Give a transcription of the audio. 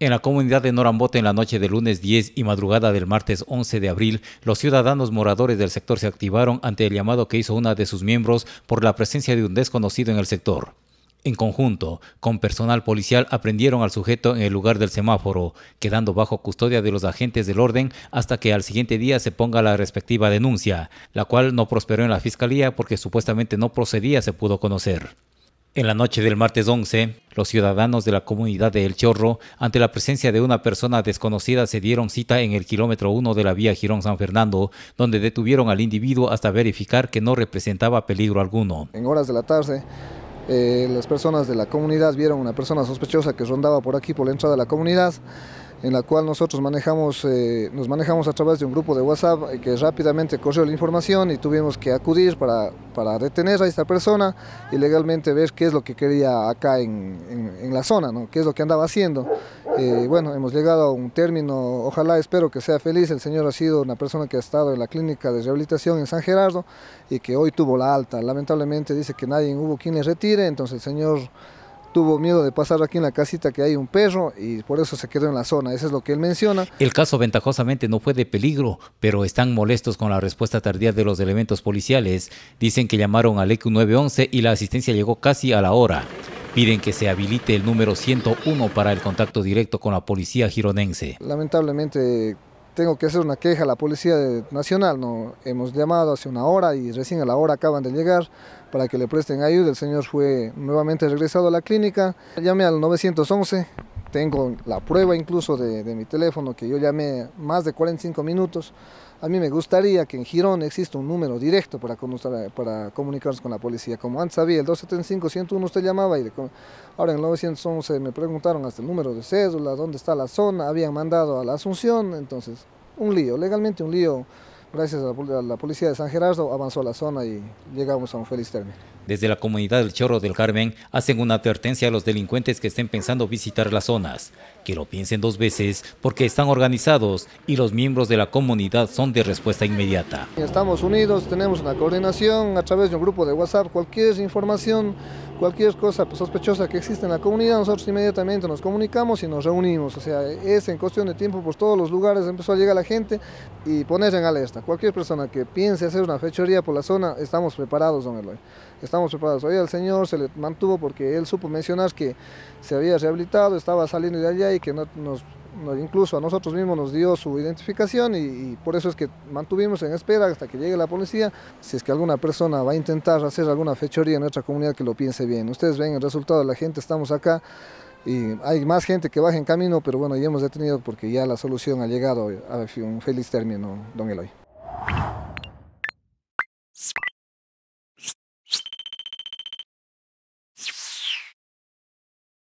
En la comunidad de Norambote, en la noche de lunes 10 y madrugada del martes 11 de abril, los ciudadanos moradores del sector se activaron ante el llamado que hizo una de sus miembros por la presencia de un desconocido en el sector. En conjunto, con personal policial, aprendieron al sujeto en el lugar del semáforo, quedando bajo custodia de los agentes del orden hasta que al siguiente día se ponga la respectiva denuncia, la cual no prosperó en la fiscalía porque supuestamente no procedía, se pudo conocer. En la noche del martes 11, los ciudadanos de la comunidad de El Chorro, ante la presencia de una persona desconocida, se dieron cita en el kilómetro 1 de la vía Girón San Fernando, donde detuvieron al individuo hasta verificar que no representaba peligro alguno. En horas de la tarde, eh, las personas de la comunidad vieron una persona sospechosa que rondaba por aquí, por la entrada de la comunidad, en la cual nosotros manejamos, eh, nos manejamos a través de un grupo de WhatsApp eh, que rápidamente corrió la información y tuvimos que acudir para, para detener a esta persona y legalmente ver qué es lo que quería acá en, la zona, qué es lo que andaba haciendo. Eh, bueno, hemos llegado a un término, ojalá, espero que sea feliz. El señor ha sido una persona que ha estado en la clínica de rehabilitación en San Gerardo y que hoy tuvo la alta. Lamentablemente dice que nadie hubo quien le retire, entonces el señor tuvo miedo de pasar aquí en la casita que hay un perro y por eso se quedó en la zona. Eso es lo que él menciona. El caso ventajosamente no fue de peligro, pero están molestos con la respuesta tardía de los elementos policiales. Dicen que llamaron al EQ 911 y la asistencia llegó casi a la hora. Piden que se habilite el número 101 para el contacto directo con la policía gironense. Lamentablemente tengo que hacer una queja a la Policía Nacional. ¿no? Hemos llamado hace una hora y recién a la hora acaban de llegar para que le presten ayuda. El señor fue nuevamente regresado a la clínica. Llamé al 911 tengo la prueba incluso de, mi teléfono que yo llamé más de 45 minutos. A mí me gustaría que en Girón exista un número directo para, para comunicarnos con la policía. Como antes había el 275-101, usted llamaba y ahora en el 911 me preguntaron hasta el número de cédula, dónde está la zona, habían mandado a la Asunción, entonces un lío, legalmente un lío. Gracias a la, policía de San Gerardo avanzó la zona y llegamos a un feliz término. Desde la comunidad del Chorro del Carmen hacen una advertencia a los delincuentes que estén pensando visitar las zonas, que lo piensen dos veces porque están organizados y los miembros de la comunidad son de respuesta inmediata. Estamos unidos, tenemos una coordinación a través de un grupo de WhatsApp, cualquier información, cualquier cosa pues, sospechosa que existe en la comunidad, nosotros inmediatamente nos comunicamos y nos reunimos, o sea, es en cuestión de tiempo por todos los lugares empezó a llegar la gente y poner en alerta. Cualquier persona que piense hacer una fechoría por la zona, estamos preparados, don Eloy estamos preparados. Hoy al señor se le mantuvo porque él supo mencionar que se había rehabilitado, estaba saliendo de allá y que nos, incluso a nosotros mismos nos dio su identificación y, y, por eso es que mantuvimos en espera hasta que llegue la policía. Si es que alguna persona va a intentar hacer alguna fechoría en nuestra comunidad, que lo piense bien. Ustedes ven el resultado, la gente estamos acá y hay más gente que baja en camino, pero bueno, ya hemos detenido porque ya la solución ha llegado a un feliz término, don Eloy.